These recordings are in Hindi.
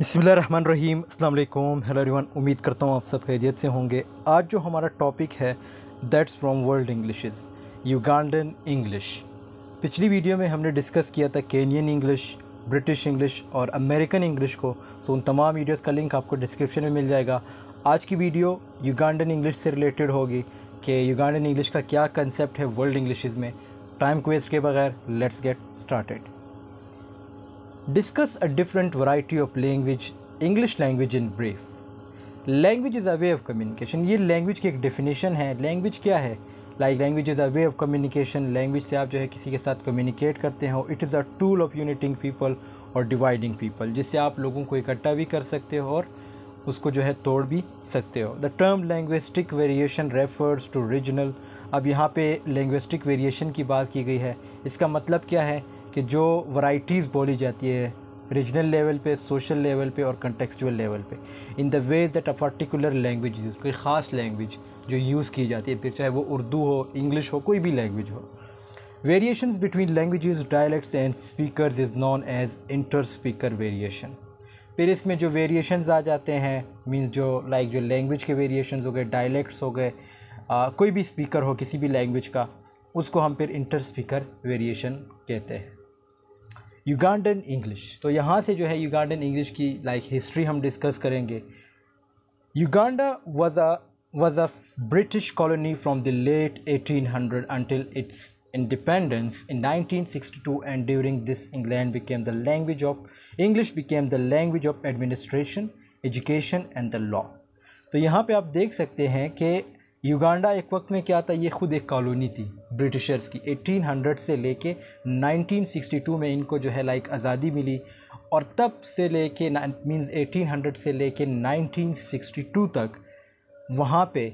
बसमिल रहीम अल्लाम हेलो रिवान उम्मीद करता हूँ आप सब खैरियत से होंगे आज जो हमारा टॉपिक है that's from world Englishes Ugandan English पिछली वीडियो में हमने डिस्कस किया था केनियन इंग्लिश ब्रिटिश इंग्लिश और अमेरिकन इंग्लिश को सो उन तमाम वीडियोज़ का लिंक आपको डिस्क्रिप्शन में मिल जाएगा आज की वीडियो युगान्डन इंग्लिश से रिलेटेड होगी कि युगान्डन इंग्लिश का क्या कंसेप्ट है वर्ल्ड इंग्लिशेज़ में टाइम क्वेस्ट के बगैर let's get started discuss a different variety of language english language in brief language is a way of communication ये लैंग्वेज की एक डेफिनेशन है लैंग्वेज क्या है like language is a way of communication language से आप जो है किसी के साथ कम्युनिकेट करते हो it is a tool of uniting people और डिवाइडिंग पीपल जिससे आप लोगों को इकट्ठा भी कर सकते हो और उसको जो है तोड़ भी सकते हो the term linguistic variation refers to regional अब यहाँ पे लैंग्वेस्टिक वेरिएशन की बात की गई है इसका मतलब क्या है कि जो वराइटीज़ बोली जाती है रीजनल लेवल पे सोशल लेवल पे और कंटेक्चुअल लेवल पे in the ways that a particular language use कोई ख़ास लैंग्वेज जो यूज़ की जाती है फिर चाहे वो उर्दू हो इंग्लिश हो कोई भी लैंग्वेज हो variation between language dialects and speaker is known as inter speaker variation फिर इसमें जो वेरिएशन आ जाते हैं मीन्स जो लाइक like, जो लैंग्वेज के वेरिएशन हो गए डायलैक्ट्स हो गए कोई भी स्पीकर हो किसी भी लैंग्वेज का उसको हम फिर इंटर स्पीकर वेरिएशन कहते हैं युगान्डन इंग्लिश तो यहाँ से जो है युगांडन इंग्लिश की लाइक हिस्ट्री हम डिस्कस करेंगे Uganda was a was a British colony from the late eighteen hundred until its independence in nineteen sixty two and during this England became the language of English became the language of administration education and the law तो यहाँ पर आप देख सकते हैं कि युगांडा एक वक्त में क्या था ये खुद एक कॉलोनी थी ब्रिटिशर्स की 1800 से लेके 1962 में इनको जो है लाइक आज़ादी मिली और तब से लेके मींस 1800 से लेके 1962 तक वहाँ पे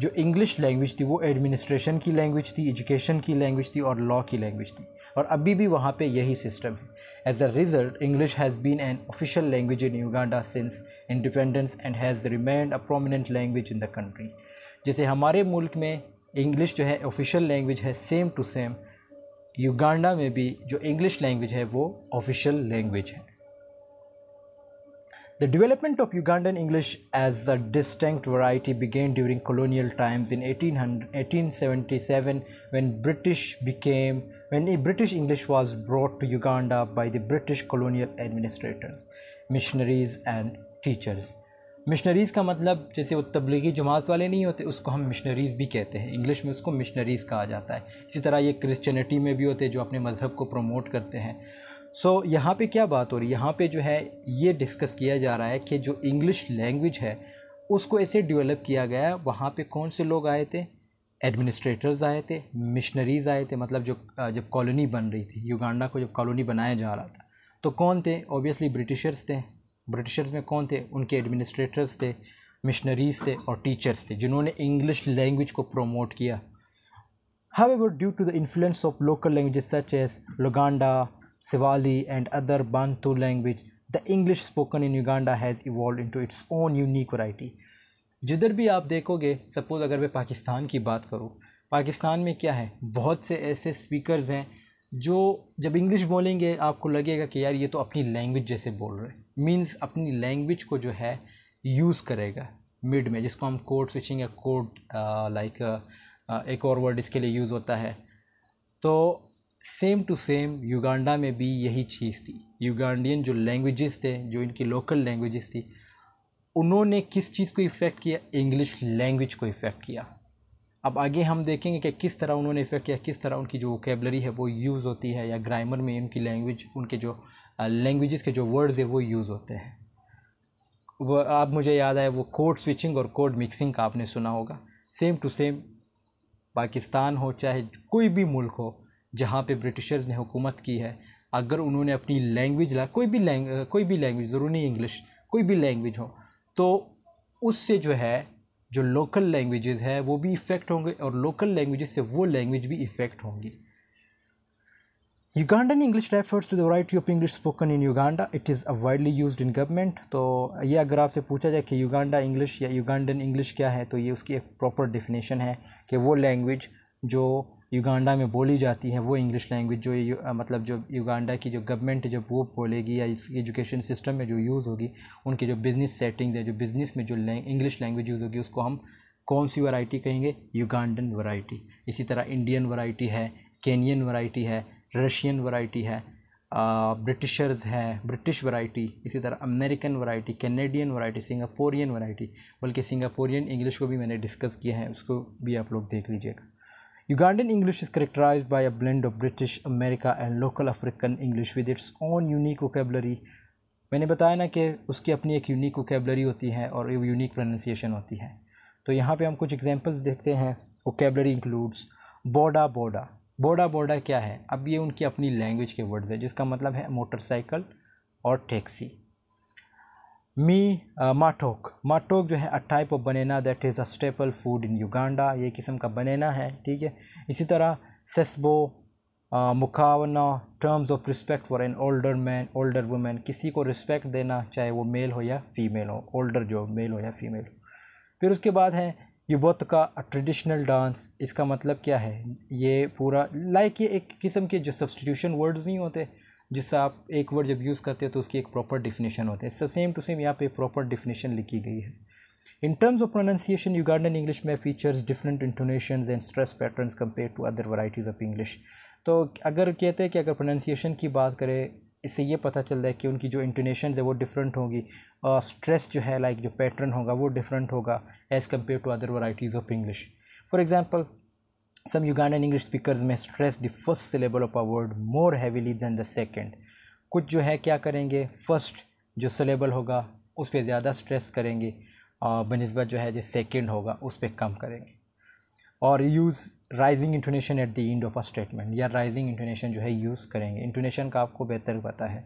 जो इंग्लिश लैंग्वेज थी वो एडमिनिस्ट्रेशन की लैंग्वेज थी एजुकेशन की लैंग्वेज थी और लॉ की लैंग्वेज थी और अभी भी वहाँ पे यही सिस्टम है as a result English has been an official language in Uganda since independence and has remained a prominent language in the country जैसे हमारे मुल्क में इंग्लिश जो है ऑफिशियल लैंग्वेज है सेम टू सेम युगांडा में भी जो इंग्लिश लैंग्वेज है वो ऑफिशियल लैंग्वेज है the development of Ugandan English as a distinct variety began during colonial times in eighteen hundred eighteen seventy seven British became one British English was brought to Uganda by the British colonial administrators missionaries and teachers missionaries का मतलब जैसे वो तबलीगी जमात वाले नहीं होते उसको हम मिशनरीज़ भी कहते हैं इंग्लिश में उसको मिशनरीज़ कहा जाता है इसी तरह ये क्रिश्चियनिटी में भी होते हैं जो अपने मज़हब को प्रमोट करते हैं सो so, यहाँ पे क्या बात हो रही है यहाँ पे जो है ये डिस्कस किया जा रहा है कि जो इंग्लिश लैंग्वेज है उसको ऐसे डिवेलप किया गया वहाँ पर कौन से लोग आए थे एडमिनिस्ट्रेटर्स आए थे मिशनरीज़ आए थे मतलब जो जब कॉलोनी बन रही थी युगांडा को जब कॉलोनी बनाया जा रहा था तो कौन थे ओबियसली ब्रिटिशर्स थे ब्रिटिशर्स में कौन थे उनके एडमिनिस्ट्रेटर्स थे मिशनरीज थे और टीचर्स थे जिन्होंने इंग्लिश लैंग्वेज को प्रोमोट किया however due to the influence of local language such as Luganda Swahili and other Bantu language the English spoken in Uganda has evolved into its own unique variety जिधर भी आप देखोगे सपोज अगर मैं पाकिस्तान की बात करूँ पाकिस्तान में क्या है बहुत से ऐसे स्पीकरस हैं जो जब इंग्लिश बोलेंगे आपको लगेगा कि यार ये तो अपनी लैंग्वेज जैसे बोल रहे हैं मीन्स अपनी लैंग्वेज को जो है यूज़ करेगा मिड में जिसको हम कोड स्विचिंग या कोड लाइक एक और वर्ड इसके लिए यूज़ होता है तो सेम टू सेम युगांडा में भी यही चीज़ थी युगांडियन जो लैंग्वेजेस थे जो इनकी लोकल लैंग्वेजेस थी उन्होंने किस चीज़ को इफ़ेक्ट किया इंग्लिश लैंग्वेज को इफ़ेक्ट किया अब आगे हम देखेंगे कि किस तरह उन्होंने इफ़ेक्ट किया किस तरह उनकी जो वोकेबलरी है वो यूज़ होती है या ग्रामर में उनकी लैंग्वेज उनके जो लैंग्वेज़ के जो वर्ड्स है वो यूज़ होते हैं वो आप मुझे याद आया वो कोड स्विचिंग और कोड मिक्सिंग का आपने सुना होगा सेम टू सेम पाकिस्तान हो चाहे कोई भी मुल्क हो जहाँ पे ब्रिटिशर्स ने हुकूमत की है अगर उन्होंने अपनी लैंग्वेज ला कोई भी लैंग कोई भी लैंग्वेज ज़रूरी इंग्लिश कोई भी लैंग्वेज हो तो उससे जो है जो लोकल लैंग्वेजेस है वो भी इफ़ेक्ट होंगे और लोकल लैंग्वेजेस से वो लैंग्वेज भी इफ़ेक्ट होंगी English refers to the the of English spoken in Uganda it is a widely use in government तो ये अगर आपसे पूछा जाए कि युगांडा इंग्लिश या युगान्डन इंग्लिश क्या है तो ये उसकी एक प्रॉपर डिफिनेशन है कि वो लैंग्वेज जो युगांडा में बोली जाती हैं वो इंग्लिश लैंग्वेज जो यू, मतलब जो युगांडा की जो गवर्नमेंट जब वो बोलेगी या इसकी एजुकेशन सिस्टम में जो यूज़ होगी उनके जो बिज़नेस सेटिंग्स है जो बिज़नेस में जो इंग्लिश लैंग्वेज यूज़ होगी उसको हम कौन सी वैरायटी कहेंगे युगांडन वैरायटी इसी तरह इंडियन वैरायटी है केनियन वैरायटी है रशियन वैरायटी है ब्रिटिशर्स है ब्रिटिश वैरायटी इसी तरह American variety Canadian variety Singaporean variety बल्कि सिंगापोरियन इंग्लिश को भी मैंने डिस्कस किया है उसको भी आप लोग देख लीजिएगा Ugandan English is characterized by a blend of British, America and local African English with its own unique vocabulary मैंने बताया ना कि उसकी अपनी एक यूनिक वोकेबलरी होती है और एक यूनिक प्रोनाउंसिएशन होती है तो यहाँ पे हम कुछ एग्जांपल्स देखते हैं वोकेबलरी इंक्लूड्स बोडा बोडा बोडा बोडा क्या है अब ये उनकी अपनी लैंग्वेज के वर्ड्स है जिसका मतलब है मोटरसाइकिल और टैक्सी मी माटोक माटोक जो है a type of banana that is a staple food in Uganda ये किस्म का बनेना है ठीक है इसी तरह सेस्बो मुकावना terms of respect for an older man older women किसी को रिस्पेक्ट देना चाहे वो मेल हो या फीमेल हो ओल्डर जो मेल हो या फीमेल हो फिर उसके बाद है युवत का ट्रेडिशनल डांस इसका मतलब क्या है ये पूरा लाइक ये एक किस्म के जो सब्सटीट्यूशन वर्ड्स नहीं होते जिससे आप एक वर्ड जब यूज़ करते हो तो उसकी एक प्रॉपर डिफिनेशन होती है इससे सेम टू सेम यहाँ पे प्रॉपर डिफिनेशन लिखी गई है in terms of pronunciation Ugandan English में features different intonation and stress pattern compare to other varieties of English तो अगर कहते हैं कि अगर प्रोनाउंसिएशन की बात करें इससे ये पता चल रहा है कि उनकी जो इंटोनेशन है वो डिफरेंट होगी और स्ट्रेस जो है लाइक like जो पैटर्न होगा वो डिफरेंट होगा as compare to other varieties of English for example Some Ugandan English speakers may stress the first syllable of a word more heavily than the second. कुछ जो है क्या करेंगे फर्स्ट जो सलेबल होगा उस पर ज़्यादा स्ट्रेस करेंगे और बनस्बत जो है जो सेकेंड होगा उस पर कम करेंगे और use rising intonation at the end of a statement या राइजिंग इंटोनेशन जो है यूज़ करेंगे इंटोनेशन का आपको बेहतर पता है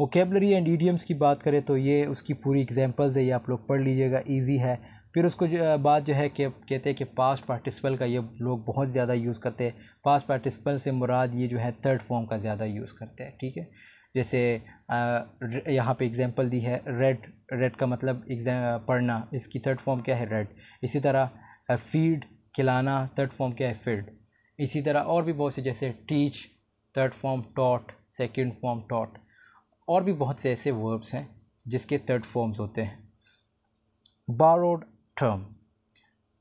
वोकेबलरी एंड ईडियम्स की बात करें तो ये उसकी पूरी एग्जाम्पल्स है ये आप लोग पढ़ लीजिएगा ईजी है फिर उसको जो बात जो है कि कहते हैं कि पास्ट पार्टिसिपल का ये लोग बहुत ज़्यादा यूज़ करते हैं पास्ट पार्टिसिपल से मुराद ये जो है थर्ड फॉर्म का ज़्यादा यूज़ करते हैं ठीक है जैसे यहाँ पे एग्जांपल दी है रेड रेड का मतलब एग्जाम पढ़ना इसकी थर्ड फॉर्म क्या है रेड इसी तरह फीड खिलाना थर्ड फॉर्म क्या है फीड इसी तरह और भी बहुत से जैसे teach third form taught second form taught और भी बहुत से ऐसे वर्ब्स हैं जिसके थर्ड फॉर्म्स होते हैं बारोड टर्म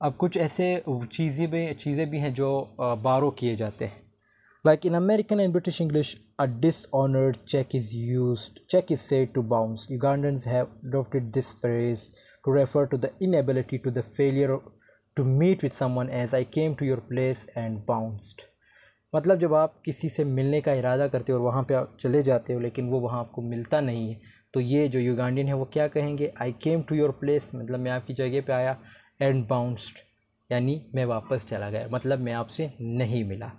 अब कुछ ऐसे चीज़ें भी चीज़ें भी हैं जो बारो किए जाते हैं like in American and British English a dishonoured cheque is use cheque is said to bounce Ugandans have adopted this phrase to refer to the inability to the failure to meet with someone as I came to your place and bounced मतलब जब आप किसी से मिलने का इरादा करते हो और वहाँ पे आप चले जाते हो लेकिन वो वहाँ आपको मिलता नहीं है तो ये जो युगांडियन है वो क्या कहेंगे I came to your place मतलब मैं आपकी जगह पे आया एंड बाउंस्ड यानी मैं वापस चला गया मतलब मैं आपसे नहीं मिला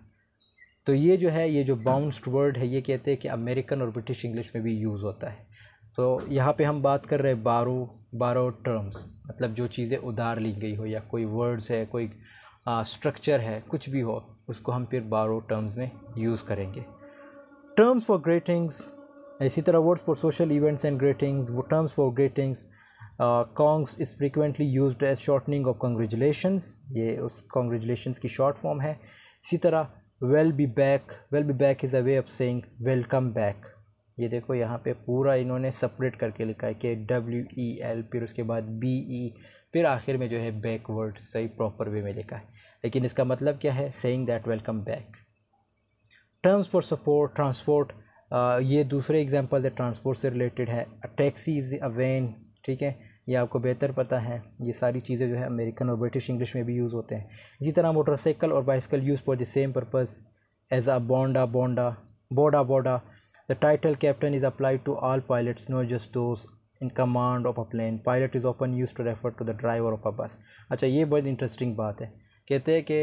तो ये जो है ये जो बाउंस्ड वर्ड है ये कहते हैं कि अमेरिकन और ब्रिटिश इंग्लिश में भी यूज़ होता है तो यहाँ पे हम बात कर रहे हैं बारो बारो टर्म्स मतलब जो चीज़ें उधार ली गई हो या कोई वर्ड्स है कोई स्ट्रक्चर है कुछ भी हो उसको हम फिर बारो टर्म्स में यूज़ करेंगे टर्म्स फॉर ग्रेटिंग्स इसी तरह words for social events and greetings वो terms for greetings congs is frequently use as shortening of congratulation ये उस कॉन्ग्रेचुलेशन की शॉर्ट फॉर्म है इसी तरह well be back well be back is a way of saying welcome back ये देखो यहाँ पे पूरा इन्होंने सेपरेट करके लिखा है कि डब्ल्यू ई एल फिर उसके बाद बी ई e, फिर आखिर में जो है बैकवर्ड सही प्रॉपर वे में लिखा है लेकिन इसका मतलब क्या है saying that welcome back terms for support transport ये दूसरे एग्जांपल है ट्रांसपोर्ट से रिलेटेड है टैक्सी इज़ अ वैन ठीक है ये आपको बेहतर पता है ये सारी चीज़ें जो है अमेरिकन और ब्रिटिश इंग्लिश में भी यूज़ होते हैं इसी तरह मोटरसाइकिल और bicycle use for the same purpose as a bonda bonda boda boda the title captain is applied to all pilots no just those in command of a plane pilot is often use to refer to the driver of a bus अच्छा ये बहुत इंटरेस्टिंग बात है कहते हैं कि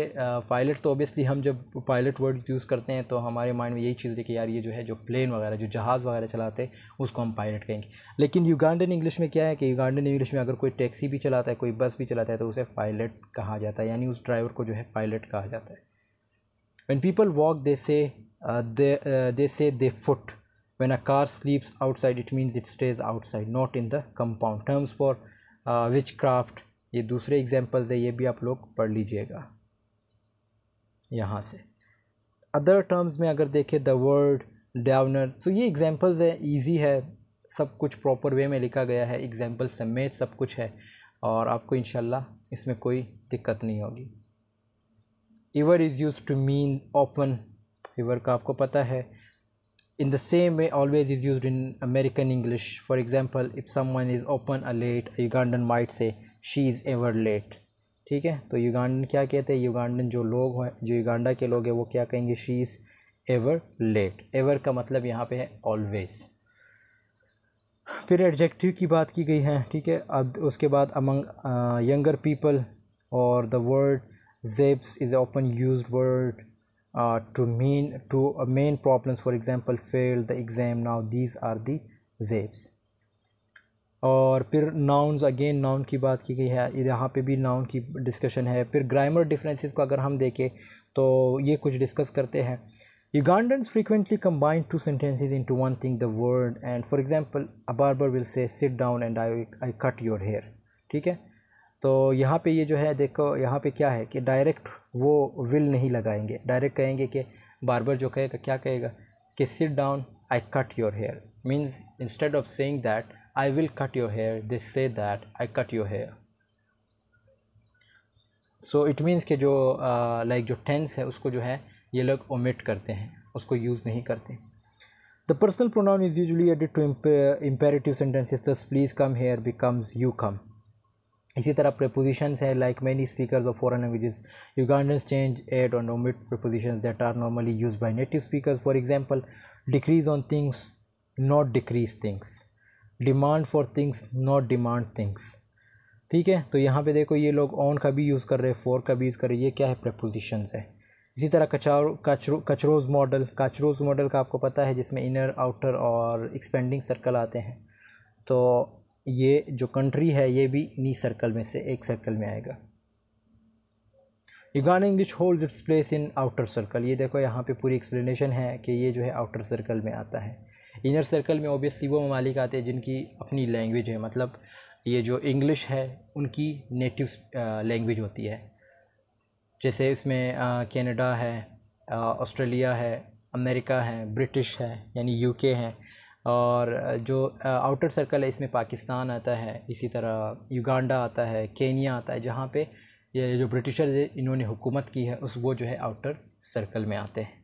पायलट तो ओबियसली हम जब पायलट वर्ड यूज़ करते हैं तो हमारे माइंड में यही चीज़ है कि यार ये जो है जो प्लेन वगैरह जो जहाज़ वगैरह चलाते हैं उसको हम पायलट कहेंगे लेकिन युगांडन इंग्लिश में क्या है कि युगांडन इंग्लिश में अगर कोई टैक्सी भी चलाता है कोई बस भी चलाता है तो उसे पायलट कहा जाता है यानी उस ड्राइवर को जो है पायलट कहा जाता है one people walk they say they say they foot say a car sleeps outside it means it stays outside not in the not terms for witchcraft ये दूसरे एग्जाम्पल्स है ये भी आप लोग पढ़ लीजिएगा यहाँ से अदर टर्म्स में अगर देखें द वर्ड डाउनर सो ये एग्जाम्पल्स है ईजी है सब कुछ प्रॉपर वे में लिखा गया है एग्जाम्पल समेत सब कुछ है और आपको इन इसमें कोई दिक्कत नहीं होगी ever is use to mean often ever का आपको पता है in the same way always is use in American English for example if someone is often a late a ugandan might say she is ever late ठीक है तो युगांडन क्या कहते हैं युगांडन जो लोग हैं जो युगांडा के लोग हैं वो क्या कहेंगे she is ever late ever का मतलब यहाँ पे है ऑलवेज़ फिर एडजेक्टिव की बात की गई है ठीक है अब उसके बाद अमंग यंगर पीपल और the word jebs is often use word to mean two main problems for example fail the exam now these are the jebs और फिर नाउन्स अगेन नाउन की बात की गई है यहाँ पे भी नाउन की डिस्कशन है फिर ग्रामर डिफरेंसेस को अगर हम देखें तो ये कुछ डिस्कस करते हैं Ugandans frequently combine two sentences into one thing the word and for example, a barber will say sit down and I I cut your hair ठीक है तो यहाँ पे ये जो है देखो यहाँ पे क्या है कि डायरेक्ट वो विल नहीं लगाएंगे डायरेक्ट कहेंगे कि बारबर जो कहेगा क्या कहेगा कि sit down I cut your hair means instead of saying that I will cut your hair they say that I cut your hair so it means के जो लाइक uh, like जो टेंस है उसको जो है ये लोग ओमिट करते हैं उसको यूज़ नहीं करते the personal pronoun is usually added to imperative sentences thus please come here becomes you come इसी तरह प्रपोजिशंस है like many speaker of foreign languages Ugandans change add or omit preposition that are normally use by native speaker for example decrease on things not decrease things demand for things not demand things ठीक है तो यहाँ पे देखो ये लोग ऑन का भी यूज़ कर रहे हैं फॉर का भी यूज़ कर रहे हैं ये क्या है प्रपोजिशन है इसी तरह कचार कचरो कचरोज़ मॉडल कचरोज़ मॉडल का आपको पता है जिसमें इनर आउटर और एक्सपेंडिंग सर्कल आते हैं तो ये जो कंट्री है ये भी इन्हीं सर्कल में से एक सर्कल में आएगा Uganda which holds its place in outer circle ये देखो यहाँ पे पूरी एक्सप्लेनेशन है कि ये जो है आउटर सर्कल में आता है इनर सर्कल में ओबियसली वो ममालिक आते हैं जिनकी अपनी लैंग्वेज है मतलब ये जो इंग्लिश है उनकी नेटिव लैंग्वेज होती है जैसे इसमें कनाडा है ऑस्ट्रेलिया है अमेरिका है ब्रिटिश है यानी यूके हैं और जो आउटर सर्कल है इसमें पाकिस्तान आता है इसी तरह युगांडा आता है केनिया आता है जहाँ पे ये जो ब्रिटिशर इन्होंने हुकूमत की है उस वो जो है आउटर सर्कल में आते हैं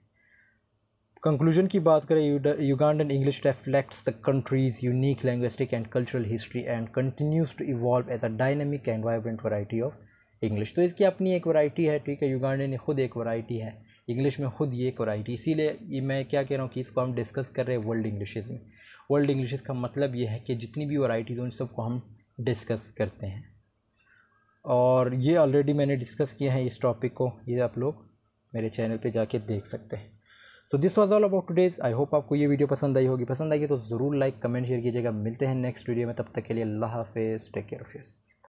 कंक्लूजन की बात करें Ugandan English reflects the country's unique linguistic and cultural history and continues to evolve as a dynamic and vibrant variety of English तो इसकी अपनी एक वराइटी है ठीक है युगांडन ने खुद एक वराइटी है इंग्लिश में खुद ये एक वराइटी इसीलिए मैं क्या कह रहा हूँ कि इसको हम डिस्कस कर रहे हैं वर्ल्ड इंग्लिशेज़ में वर्ल्ड इंग्लिशेज़ का मतलब ये है कि जितनी भी हैं उन सबको हम डिस्कस करते हैं और ये ऑलरेडी मैंने डिस्कस किया है इस टॉपिक को ये आप लोग मेरे चैनल पे जाके देख सकते हैं so this was all about today's I hope आपको ये वीडियो पसंद आई होगी पसंद आई है तो ज़रूर लाइक कमेंट शेयर कीजिएगा मिलते हैं नेक्स्ट वीडियो में तब तक के लिए अल्लाह हाफिज़ टेक केयर ऑफ़